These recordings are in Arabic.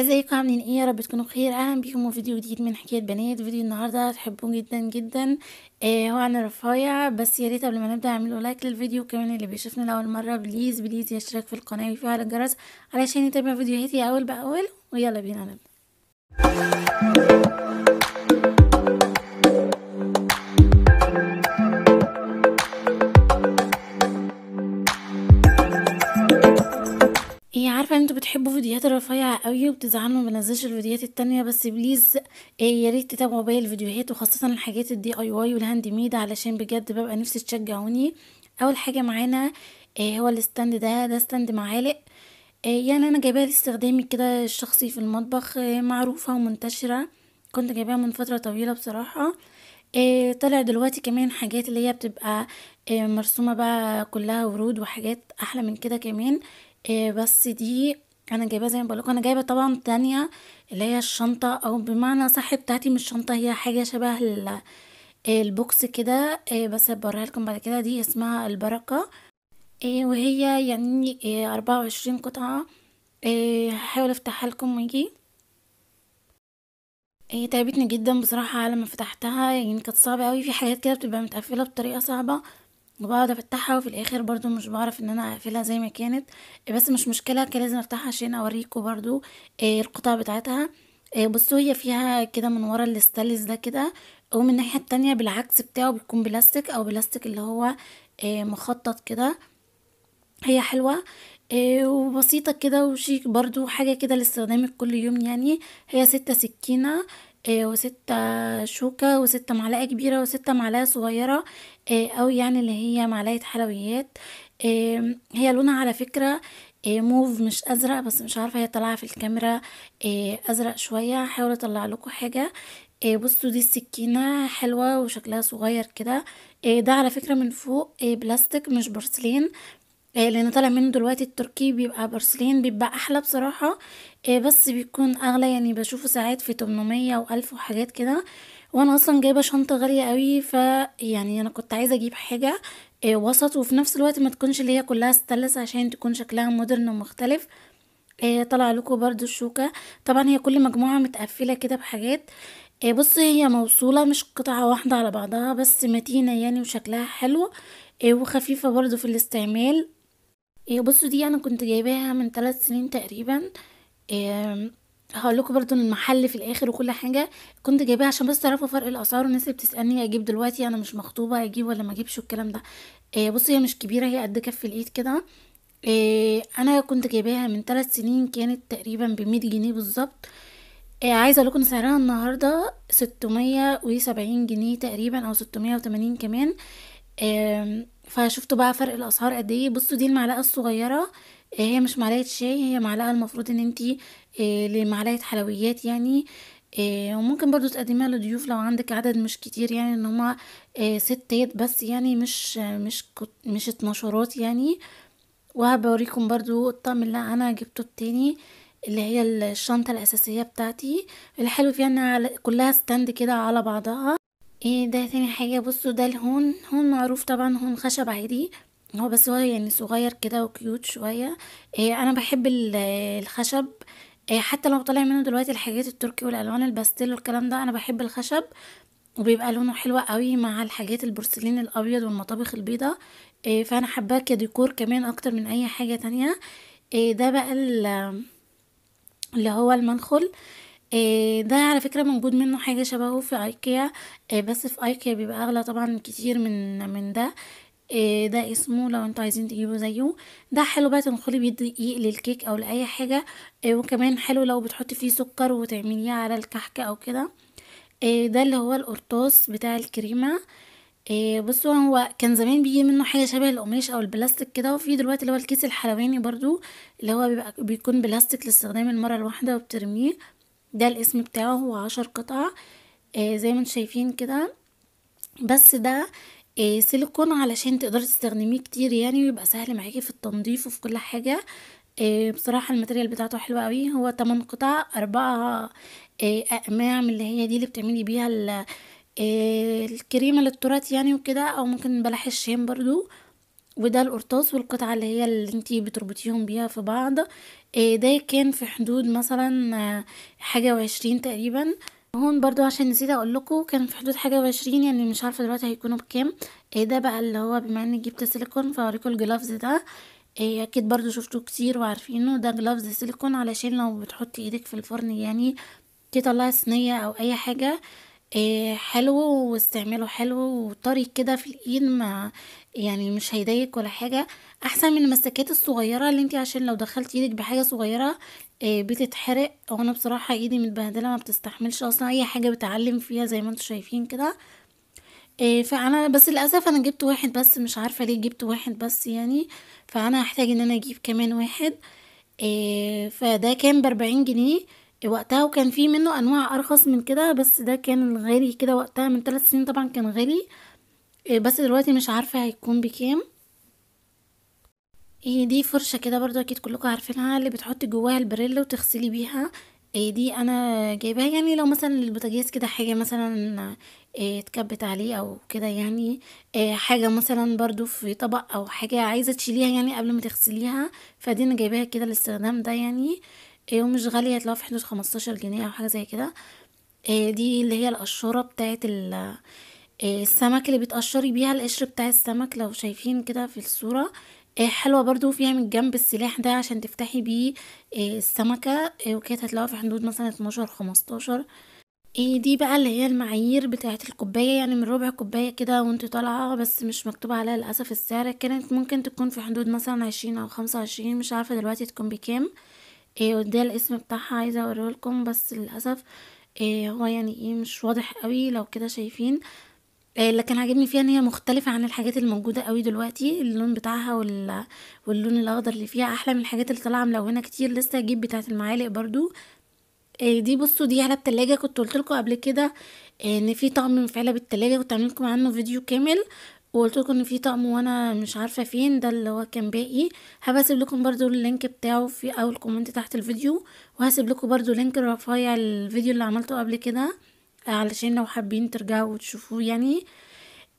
ازيكم عاملين ايه يا رب تكونوا بخير اهلا بيكم في فيديو جديد من حكايه بنات فيديو النهارده هتحبوه جدا جدا آه هو عن الرفايع بس يا ريت قبل ما نبدا اعملوا لايك للفيديو كمان اللي بيشوفنا لاول مره بليز بليز يشترك في القناه ويفعل الجرس علشان يتابع فيديوهاتي اول باول ويلا بينا نبدا انتوا بتحبوا فيديوهات الرفيعة قوي وبتزعلوا ما بنزلش الفيديوهات التانية بس بليز إيه يا ريت تتابعوا باقي الفيديوهات وخاصة الحاجات الدي اي واي والهاند ميد علشان بجد ببقى نفسي تشجعوني اول حاجة معانا إيه هو الستاند ده ده ستاند معالق إيه يعني انا جايباها لاستخدامي كده الشخصي في المطبخ إيه معروفة ومنتشرة كنت جايباها من فترة طويلة بصراحة إيه طلع دلوقتي كمان حاجات اللي هي بتبقى إيه مرسومة بقى كلها ورود وحاجات احلى من كده كمان آه، بس دي أنا جايبه زي ما باقول لكم أنا جايبة طبعًا تانية اللي هي الشنطة أو بمعنى أصح بتاعتي مش شنطة هي حاجة شبه آه، البوكس كده آه، بس هبوريها لكم بعد كده دي اسمها البركة، وهي يعني 24 قطعة هحاول أفتحها لكم ويجي هي تعبتني جدًا بصراحة على ما فتحتها يعني كانت صعبة أوي، في حاجات كده بتبقى متقفلة بطريقة صعبة. وبقعد افتحها وفي الاخر برضو مش بعرف ان انا اقفلها زي ما كانت آه، بس مش مشكله كان لازم افتحها عشان اوريكم برضو آه، القطع بتاعتها آه، بصوا هي فيها كده من ورا الاستلز ده كده ومن الناحيه التانية بالعكس بتاعه بيكون بلاستيك او بلاستيك اللي هو مخطط كده هي حلوه وبسيطه كده وشيك برضو حاجه كده لاستخدامك كل يوم يعني هي ستة سكينه آه، وستة شوكة وستة معلقة كبيرة وستة معلقة صغيرة آه، أو يعني اللي هي معلقة حلويات هي لونها على فكرة موف آه، مش أزرق بس مش عارفة هي طالعة في الكاميرا أزرق شوية هحاول أطلع لكم حاجة بصوا دي السكينة حلوة وشكلها صغير كده ده على فكرة من فوق بلاستيك مش برسلين لان طالع منه دلوقتي التركي بيبقى برسلين بيبقى احلى بصراحه آه، بس بيكون اغلى يعني بشوفه ساعات في 800 و1000 وحاجات كده وانا اصلا جايبه شنطه غاليه قوي ف يعني انا كنت عايزه اجيب حاجه آه، وسط وفي نفس الوقت ما تكونش اللي هي كلها ستلس عشان تكون شكلها مودرن ومختلف آه طلع لكم برضو الشوكه طبعا هي كل مجموعه متقفله كده بحاجات آه بص هي موصوله مش قطعه واحده على بعضها بس متينه يعني وشكلها حلو آه، وخفيفه برضو في الاستعمال بصوا دي انا كنت جايباها من ثلاث سنين تقريبا آآ هاقول لكم برضه المحل في الآخر وكل حاجة، كنت جايباه عشان بس تعرفوا فرق الأسعار، والناس اللي بتسألني أجيب دلوقتي أنا مش مخطوبة، أجيب ولا ما أجيبش الكلام ده. إيه بُصّي هي مش كبيرة، هي قد كَف الإيد كده، إيه أنا كنت جايباها من ثلاث سنين، كانت تقريبًا جنيه بالظبط إيه عايزة أقول لكم سعرها النهارده 670 جنيه تقريبًا أو 680 كمان، إيه فشُفتوا بقى فرق الأسعار قد إيه. بُصّوا دي المعلقة الصغيرة آه، هي مش معلقة شاي هي معلقة المفروض ان انتي آه، لمعلقة حلويات يعني آه، وممكن برضو تقدميها لضيوف لو عندك عدد مش كتير يعني ان هما ستات طيب بس يعني مش مش مش اتناشرات يعني وهبوريكم برضو الطقم اللي انا جبته التاني اللي هي الشنطة الأساسية بتاعتي الحلو فيها انها كلها ستاند كده على بعضها ايه ده تاني حاجة بصوا ده الهون هون معروف طبعا هون خشب عادي هو بس هو يعني صغير كده وكيوت شوية إيه أنا بحب الخشب إيه حتى لو طالع منه دلوقتي الحاجات التركي والألوان الباستيل والكلام ده أنا بحب الخشب وبيبقى لونه حلو قوي مع الحاجات البورسلين الأبيض والمطابخ البيضة إيه فأنا حباه كديكور كمان أكتر من أي حاجة تانية إيه ده بقى اللي هو المنخل إيه ده على فكرة موجود منه حاجة شبهه في ايكيا إيه بس في ايكيا بيبقى اغلى طبعا كتير من من ده آه، ده اسمه لو انتوا عايزين تجيبوا زيه ده حلو بقى تنخلي بدقيق للكيك او لاي حاجه آه، وكمان حلو لو بتحطي فيه سكر وتعمليه على الكحكه او كده آه، ده اللي هو القرطاس بتاع الكريمه بصوا هو كان زمان بيجي منه حاجه شبه القماش او البلاستيك كده وفي دلوقتي اللي هو الكيس الحلواني برضو اللي هو بيبقى بيكون بلاستيك لاستخدام المره الواحده وبترميه ده الاسم بتاعه هو عشر قطع زي ما انتم شايفين كده بس ده آه، سيليكون علشان تقدري تستخدميه كتير يعني ويبقى سهل معاكي في التنظيف وفي كل حاجه آه، بصراحه الماتريال بتاعته حلوه قوي هو 8 قطع اربعه آه، اقماع من اللي هي دي اللي بتعملي بيها الكريمه للترات يعني وكده او ممكن بلح الشام برضو وده القرطاس والقطعة اللي هي اللي انتي بتربطيهم بيها في بعض ده كان في حدود مثلا حاجة وعشرين تقريبا هون برضو عشان نسيت اقول لكم كان في حدود حاجه وعشرين يعني مش عارفه دلوقتي هيكونوا بكام ايه ده بقى اللي هو بما اني جبت سيليكون فهوريكم الجلافز ده ايه اكيد برضو شفتوه كتير وعارفينه ده جلافز سيليكون علشان لو بتحطي ايدك في الفرن يعني تطلعي صينيه او اي حاجه آه، حلو واستعماله حلو وطري كده في الايد ما يعني مش هيضايقك ولا حاجة احسن من المسكات الصغيرة اللي انت عشان لو دخلت ايدك بحاجة صغيرة آه، بتتحرق وانا بصراحة ايدي متبهدلة ما بتستحملش اصلا اي حاجة بتعلم فيها زي ما انتم شايفين كده آه، فانا بس للاسف انا جبت واحد بس مش عارفة ليه جبت واحد بس يعني فانا هحتاج ان انا اجيب كمان واحد فده كان باربعين جنيه وقتها وكان في منه انواع ارخص من كده بس ده كان غالي كده وقتها من ثلاث سنين طبعا كان غالي آه، بس دلوقتي مش عارفه هيكون بكام ايه دي فرشه كده برضو اكيد كلكم عارفينها اللي بتحطي جواها البريل وتغسلي بيها إيه، دي انا جايباها يعني لو مثلا للبوتاجاز كده حاجه مثلا آه، اتكبت عليه او كده يعني آه، حاجه مثلا برضو في طبق او حاجه عايزه تشيليها يعني قبل ما تغسليها فدي انا جايباها كده الاستخدام ده يعني إيه ومش غالية هتلاقيها في حدود خمستاشر جنيه أو حاجة زي كده إيه دي اللي هي القشورة بتاعت ال إيه السمك اللي بتقشري بيها القشر بتاع السمك لو شايفين كده في الصورة إيه حلوة برضو فيها من جنب السلاح ده عشان تفتحي بيه إيه السمكة إيه وكانت هتلاقيها في حدود مثلا اتناشر خمستاشر إيه دي بقى اللي هي المعايير بتاعة الكوباية يعني من ربع كوباية كده وانت طالعة بس مش مكتوب عليها للأسف السعر كانت ممكن تكون في حدود مثلا عشرين أو خمسة وعشرين مش عارفة دلوقتي تكون بكام إيه وده الاسم بتاعها عايزة اوريه لكم بس للأسف إيه هو يعني ايه مش واضح قوي لو كده شايفين إيه لكن عاجبني فيها ان هي مختلفة عن الحاجات الموجودة قوي دلوقتي اللون بتاعها وال... واللون الاخضر اللي فيها احلى من الحاجات اللي طالعة ملونة كتير لسه هجيب بتاعة المعالق برضو إيه دي بصوا دي علب تلاجة كنت قلت لكم قبل كده إيه، ان في طقم في علب التلاجة كنت عاملين عنه فيديو كامل وقلت لكم ان في طقم وانا مش عارفه فين ده اللي هو كان باقي هبسيب لكم برضو اللينك بتاعه في اول كومنت تحت الفيديو وهسيب لكم برضو لينك رفيع الفيديو اللي عملته قبل كده آه، علشان لو حابين ترجعوا وتشوفوه يعني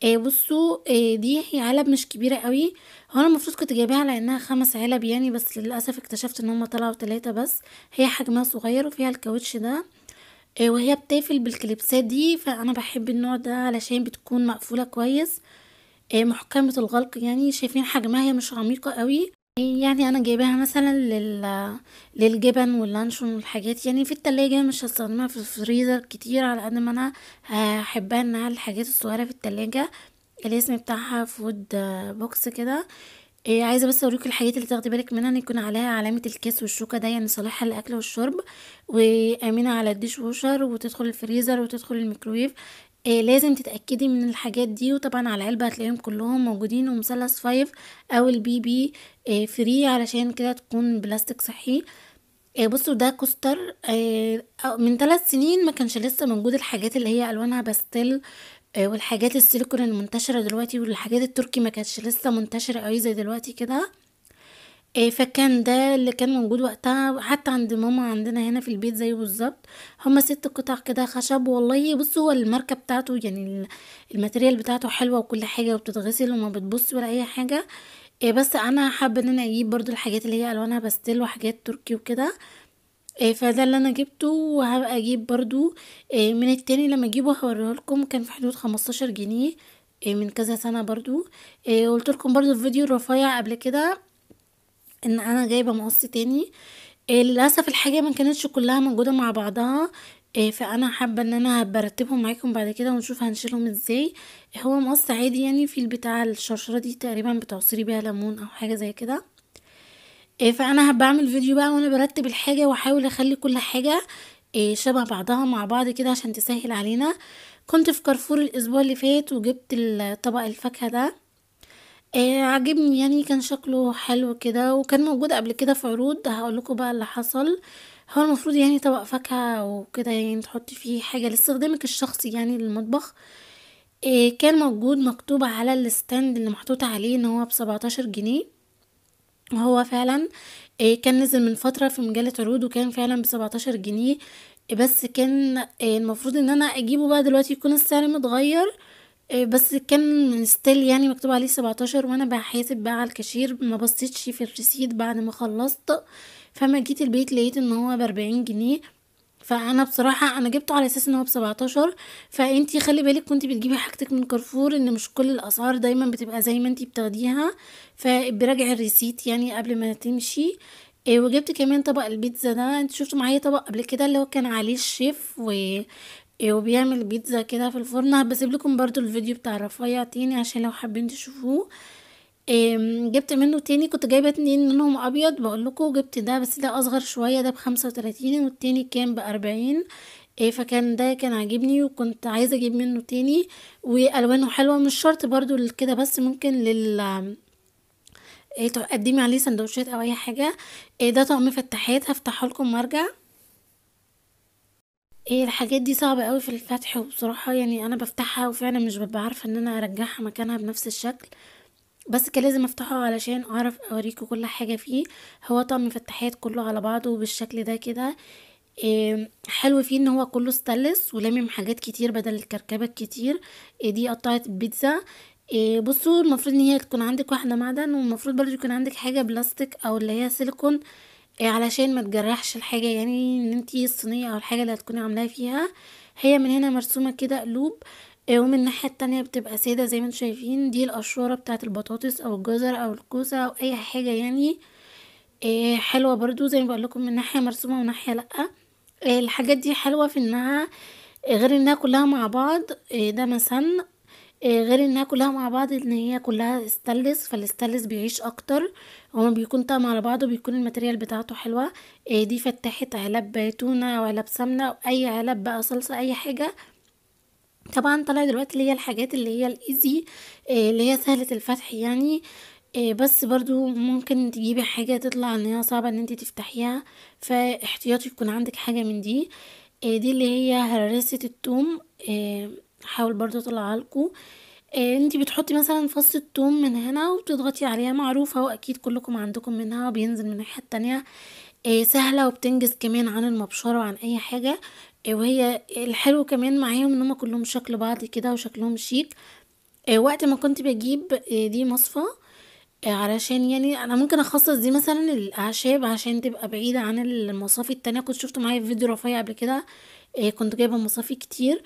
ايه بصوا ايه دي هي علب مش كبيره قوي هو انا المفروض كنت جايباها على انها خمس علب يعني بس للاسف اكتشفت ان هما طلعوا ثلاثه بس هي حجمها صغير وفيها الكاوتش ده ايه وهي بتقفل بالكليبسات دي فانا بحب النوع ده علشان بتكون مقفوله كويس آه، محكمة الغلق يعني شايفين حجمها هي مش عميقة قوي يعني انا جايباها مثلا لل... للجبن واللانشون والحاجات يعني في التلاجة مش هستخدمها في الفريزر كتير على قد ما انا هحبها انها الحاجات الصغيرة في التلاجة الاسم بتاعها فود بوكس كده إيه عايزه بس اوريك الحاجات اللي تاخدي بالك منها ان يكون عليها علامه الكاس والشوكه ده يعني صالحه للاكل والشرب وامنه على الديش ووشر وتدخل الفريزر وتدخل الميكرويف إيه لازم تتأكدي من الحاجات دي وطبعا على العلبة هتلاقيهم كلهم موجودين ومثلث فايف او البي بي إيه فري علشان كده تكون بلاستيك صحي إيه بصوا ده كوستر إيه من ثلاث سنين ما كانش لسه موجود الحاجات اللي هي الوانها باستيل إيه والحاجات السيليكون المنتشرة دلوقتي والحاجات التركي ما كانش لسه منتشرة قوي زي دلوقتي كده آآ آه، فكان ده اللي كان موجود وقتها حتى عند ماما عندنا هنا في البيت زيّه بالظبط هما ست قطع كده خشب والله بُص هو الماركة بتاعته يعني الماتيريال بتاعته حلوة وكل حاجة وبتتغسل وما بتبص ولا أي حاجة، إيه بس أنا حابة إن أنا أجيب برضو الحاجات اللي هي ألوانها باسْتيل وحاجات تركي وكده، إيه فده اللي أنا جِبته وهبقى أجيب برضو إيه من التاني لمّا أجيبه هوريه لكم كان في حدود 15 جنيه إيه من كذا سنة برضو إيه قُلت لكم برضه في فيديو رفيع قبل كده ان انا جايبه مقص تاني آه، للاسف الحاجه ما كانتش كلها موجوده مع بعضها آه، فانا حابه ان انا برتبهم معاكم بعد كده ونشوف هنشيلهم ازاي هو مقص عادي يعني في البتاع الشرشره دي تقريبا بتعصري بيها ليمون او حاجه زي كده آه، فانا بعمل فيديو بقى وانا برتب الحاجه واحاول اخلي كل حاجه شبه بعضها مع بعض كده عشان تسهل علينا كنت في كارفور الاسبوع اللي فات وجبت الطبق الفاكهه ده آه عاجبني يعني، كان شكله حلو كده وكان موجود قبل كده في عروض، هقول لكم بقى اللي حصل. هو المفروض يعني طبق فاكهة وكده يعني تحطّي فيه حاجة لاستخدامِك الشخصي يعني للمطبخ، آه كان موجود مكتوب على الستاند اللي محطوط عليه إن هو ب17 جنيه، وهو فعلًا آه كان نزل من فترة في مجلة عروض وكان فعلًا ب17 جنيه، بس كان آه، المفروض إن أنا أجيبه بقى دلوقتي يكون السعر متغيّر. آه، بس كان ستيل يعني مكتوب عليه 17 وأنا بحاسب بقى على الكاشير ما بصيتش في الريسيت بعد ما خلّصت، فما جيت البيت لقيت إن هو ب40 جنيه، فأنا بصراحة أنا جِبته على أساس إن هو ب17 فأنتِ خلّي بالِك كنت بتجيبي حاجتِك من كارفور إن مش كل الأسعار دايمًا بتبقى زي ما أنتِ بتاخديها، فبراجع راجعي الريسيت يعني قبل ما تمشي، آه، وجِبت كمان طبق البيتزا ده، أنتِ شُفتوا معايا طبق قبل كده اللي هو كان عليه الشيف و إيه وبيعمل بيتزا كده في الفرن هبسيب لكم برضو الفيديو بتاع رفيع تاني عشان لو حابين تشوفوه جبت منه تاني كنت جايبه اتنين منهم ابيض بقول لكم جبت ده بس ده اصغر شويه ده بخمسة وتلاتين والتاني كان بأربعين إيه فكان ده كان عاجبني وكنت عايزه اجيب منه تاني والوانه حلوه مش شرط برضو كده بس ممكن لل إيه تقدمي عليه سندوتشات او اي حاجه إيه ده طعم فتحات هفتحه لكم مرجع إيه الحاجات دي صعبة أوي في الفتح وبصراحة يعني أنا بفتحها وفعلا مش ببقى عارفة إن أنا أرجعها مكانها بنفس الشكل بس كان لازم افتحه علشان اعرف اوريكم كل حاجة فيه هو طقم مفتاحات كله على بعضه بالشكل ده كده إيه حلو فيه ان هو كله استانلس ولامم حاجات كتير بدل الكركبة كتير إيه دي قطعة بيتزا إيه بصوا المفروض ان هي تكون عندك واحدة معدن والمفروض برضو يكون عندك حاجة بلاستيك او اللي هي سيليكون إيه، علشان ما تجرحش الحاجة يعني ان انتي الصينية او الحاجة اللي هتكوني عاملاها فيها هي من هنا مرسومة كده قلوب آه ومن الناحية التانية بتبقى سادة زي ما انتم شايفين دي القشورة بتاعت البطاطس او الجزر او الكوسة او اي حاجة يعني إيه، حلوة برضو زي ما بقولكم من ناحية مرسومة وناحية لأ إيه، الحاجات دي حلوة في انها غير انها كلها مع بعض ده مثلا آه، غير انها كلها مع بعض ان هي كلها استلس فالاستلس بيعيش اكتر هو بيكون طعم على بعضه بيكون الماتريال بتاعته حلوه آه، دي فتحة علب بيتونة او علب سمنه او اي علب بقى صلصه اي حاجه طبعا طلع دلوقتي اللي هي الحاجات اللي هي الايزي آه، اللي هي سهله الفتح يعني بس برضو ممكن تجيبي حاجه تطلع ان هي صعبه ان انت تفتحيها فاحتياطي يكون عندك حاجه من دي دي اللي هي هرسه التوم هحاول برضو اطلعها لكم آه، انتي بتحطي مثلا فص الثوم من هنا وبتضغطي عليها معروفه واكيد كلكم عندكم منها وبينزل من الناحيه التانية آه، سهله وبتنجز كمان عن المبشره وعن اي حاجه آه وهي الحلو كمان معاهم ان هما كلهم شكل بعض كده وشكلهم شيك آه، وقت ما كنت بجيب دي مصفى علشان يعني انا ممكن اخصص دي مثلا الاعشاب عشان تبقى بعيدة عن المصافي التانية كنت شفت معايا في فيديو رفيع قبل كده آه، كنت جايبة مصافي كتير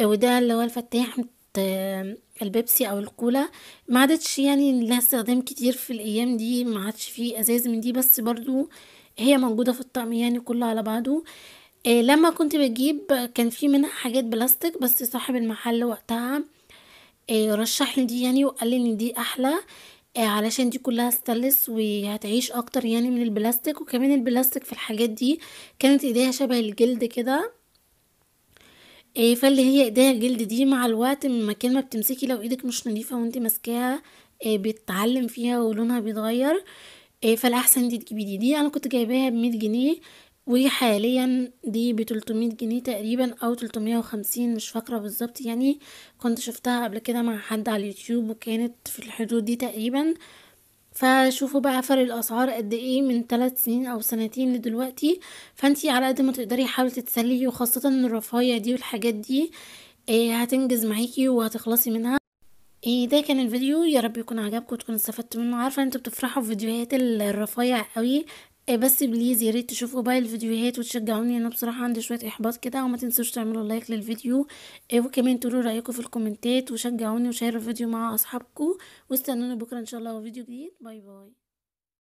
آه، وده اللي هو الفتاح آه، البيبسي او الكولا ما عادتش يعني لها استخدام كتير في الايام دي ما عادش فيه ازاز من دي بس برضو هي موجوده في الطقم يعني كله على بعضه إيه لما كنت بجيب كان في منها حاجات بلاستيك بس صاحب المحل وقتها إيه رشح لي دي يعني وقال لي ان دي احلى إيه علشان دي كلها ستلس وهتعيش اكتر يعني من البلاستيك وكمان البلاستيك في الحاجات دي كانت ايديها شبه الجلد كده إيه فاللي هي ايديها الجلد دي مع الوقت من مكان ما بتمسكي لو ايدك مش نظيفة وانت ماسكاها إيه بتتعلم فيها ولونها بيتغير إيه فالأحسن دي تجيبي دي دي أنا كنت جايباها بمية جنيه وحاليا دي بتلتمية جنيه تقريبا او تلتمية وخمسين مش فاكرة بالظبط يعني كنت شفتها قبل كده مع حد على اليوتيوب وكانت في الحدود دي تقريبا فشوفوا بقى فرق الاسعار قد ايه من ثلاث سنين او سنتين لدلوقتي فانتي على قد ما تقدري حاولي تتسلي وخاصه الرفاهيه دي والحاجات دي إيه، هتنجز معاكي وهتخلصي منها إيه ده كان الفيديو يا رب يكون عجبكم وتكونوا استفدتوا منه عارفه انتوا بتفرحوا في فيديوهات الرفايع قوي إيه، بس بليز يا ريت تشوفوا باقي الفيديوهات وتشجعوني انا بصراحه عندي شويه احباط كده وما تنسوش تعملوا لايك للفيديو إيه، وكمان تقولوا رايكم في الكومنتات وشجعوني وشيروا الفيديو مع اصحابكم واستنوني بكره ان شاء الله فيديو جديد باي باي